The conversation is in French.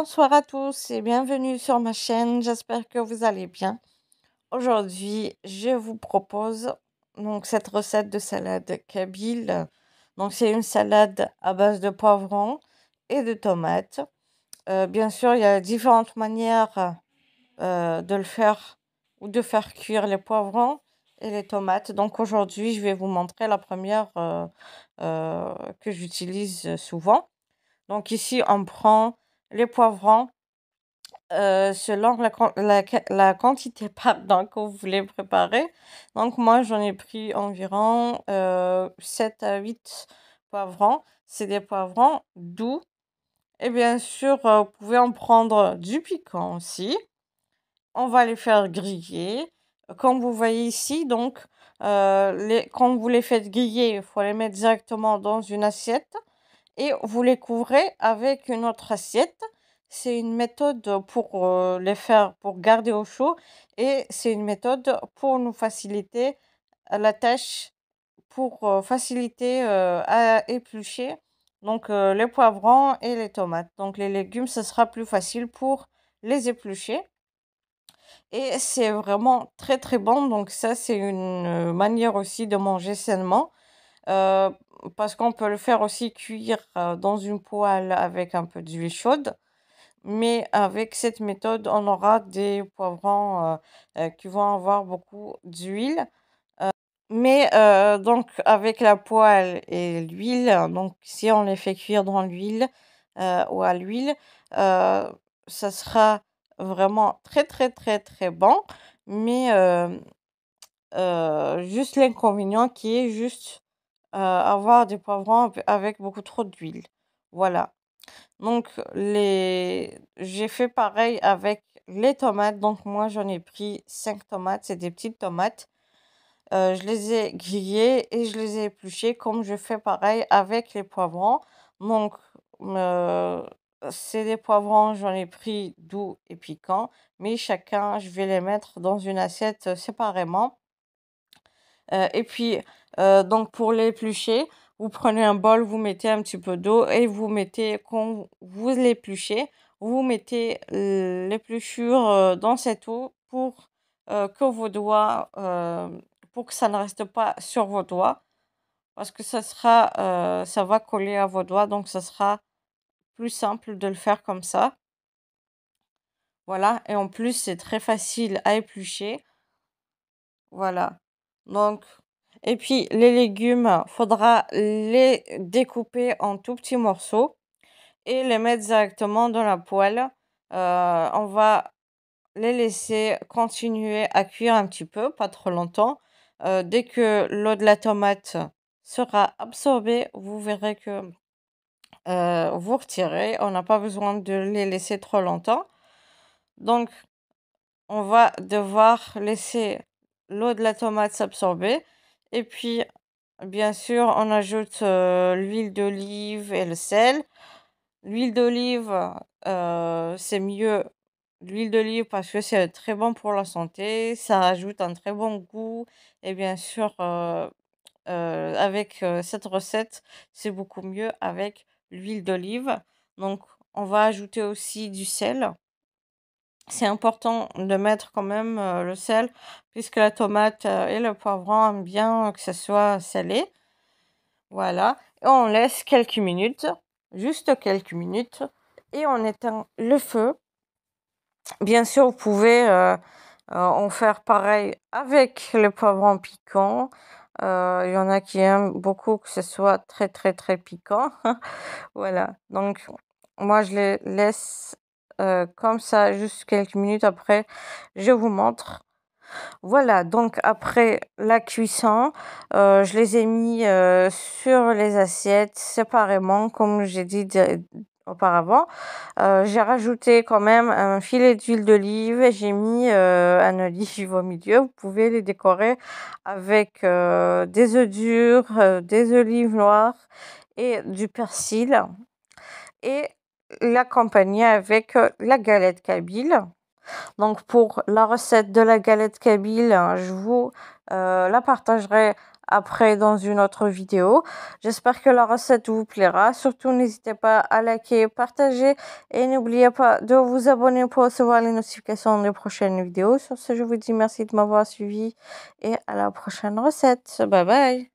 bonsoir à tous et bienvenue sur ma chaîne. J'espère que vous allez bien. Aujourd'hui, je vous propose donc cette recette de salade kabyle. Donc c'est une salade à base de poivrons et de tomates. Euh, bien sûr, il y a différentes manières euh, de le faire ou de faire cuire les poivrons et les tomates. Donc aujourd'hui, je vais vous montrer la première euh, que j'utilise souvent. Donc ici, on prend les poivrons euh, selon la, la, la quantité pas' que vous voulez préparer. Donc moi j'en ai pris environ 7 euh, à 8 poivrons. C'est des poivrons doux. Et bien sûr, euh, vous pouvez en prendre du piquant aussi. On va les faire griller. Comme vous voyez ici, donc, les, quand vous les faites griller, il faut les mettre directement dans une assiette et vous les couvrez avec une autre assiette. C'est une méthode pour euh, les faire, pour garder au chaud et c'est une méthode pour nous faciliter euh, la tâche, pour euh, faciliter à éplucher donc les poivrons et les tomates. Donc les légumes, ce sera plus facile pour les éplucher. Et c'est vraiment très très bon. Donc ça, c'est une manière aussi de manger sainement. Euh, parce qu'on peut le faire aussi cuire euh, dans une poêle avec un peu d'huile chaude. Mais avec cette méthode, on aura des poivrons euh, qui vont avoir beaucoup d'huile. Mais donc avec la poêle et l'huile, donc si on les fait cuire dans l'huile ou à l'huile, ça sera vraiment très très très très bon. Mais juste l'inconvénient qui est juste euh, avoir des poivrons avec beaucoup trop d'huile. Voilà. Donc, les... j'ai fait pareil avec les tomates. Donc, moi, j'en ai pris cinq tomates. C'est des petites tomates. Euh, je les ai grillées et je les ai épluchées comme je fais pareil avec les poivrons. Donc, euh, c'est des poivrons, j'en ai pris doux et piquants. Mais chacun, je vais les mettre dans une assiette séparément. Euh, et puis, euh, donc pour l'éplucher, vous prenez un bol, vous mettez un petit peu d'eau et vous mettez, quand vous l'épluchez, vous mettez l'épluchure euh, dans cette eau pour que vos doigts, pour que ça ne reste pas sur vos doigts, parce que ça sera, ça va coller à vos doigts, donc ça sera plus simple de le faire comme ça. Voilà, et en plus c'est très facile à éplucher. Voilà. Donc, et puis les légumes, faudra les découper en tout petits morceaux et les mettre directement dans la poêle. Euh, on va les laisser continuer à cuire un petit peu, pas trop longtemps. Euh, dès que l'eau de la tomate sera absorbée, vous verrez que euh, vous retirez. On n'a pas besoin de les laisser trop longtemps. Donc, on va devoir laisser l'eau de la tomate s'absorber. Et puis, bien sûr, on ajoute euh, l'huile d'olive et le sel. L'huile d'olive, euh, c'est mieux. L'huile d'olive parce que c'est très bon pour la santé, ça ajoute un très bon goût. Et bien sûr, euh, avec cette recette, c'est beaucoup mieux avec l'huile d'olive. Donc, on va ajouter aussi du sel c'est important de mettre quand même euh, le sel, puisque la tomate euh, et le poivron aiment bien que ce soit salé. Voilà. Et on laisse quelques minutes, juste quelques minutes, et on éteint le feu. Bien sûr, vous pouvez euh, en faire pareil avec le poivron piquant. Il y en a qui aiment beaucoup que ce soit très très très piquant. voilà. Donc moi je les laisse euh, comme ça, juste quelques minutes après, je vous montre. Voilà, donc après la cuisson, euh, je les ai mis euh, sur les assiettes séparément, comme j'ai dit auparavant. j'ai rajouté quand même un filet d'huile d'olive et j'ai mis un olive au milieu. Vous pouvez les décorer avec des œufs durs, des olives noires et du persil. Et l'accompagner avec euh, la galette kabyle. Donc pour la recette de la galette kabyle, hein, je vous euh, la partagerai après dans une autre vidéo. J'espère que la recette vous plaira. Surtout, n'hésitez pas à liker, partager et n'oubliez pas de vous abonner pour recevoir les notifications des prochaines vidéos. Sur ce, je vous dis merci de m'avoir suivi et à la prochaine recette. Bye bye